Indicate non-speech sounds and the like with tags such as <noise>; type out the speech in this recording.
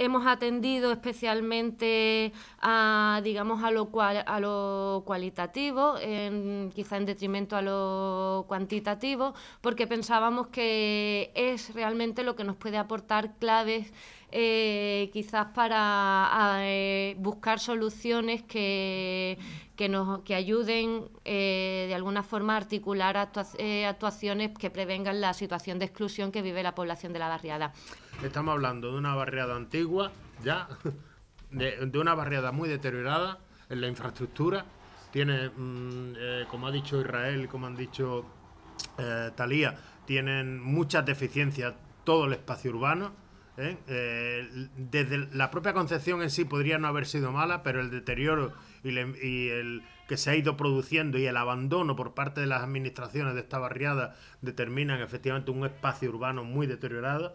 hemos atendido especialmente a, digamos, a lo, cual, a lo cualitativo, en, quizá en detrimento a lo cuantitativo, porque pensábamos que es realmente lo que nos puede aportar claves eh, quizás para eh, buscar soluciones que, nos, que ayuden eh, de alguna forma a articular actuaciones que prevengan la situación de exclusión que vive la población de la barriada. Estamos hablando de una barriada antigua, ya, <laughs> de, una barriada muy deteriorada en la infraestructura. Tiene, mm, como ha dicho Israel, como han dicho Talía, tienen muchas deficiencias todo el espacio urbano ¿eh? Eh, desde la propia concepción en sí podría no haber sido mala, pero el deterioro y, y, el que se ha ido produciendo y el abandono por parte de las administraciones de esta barriada determinan efectivamente un espacio urbano muy deteriorado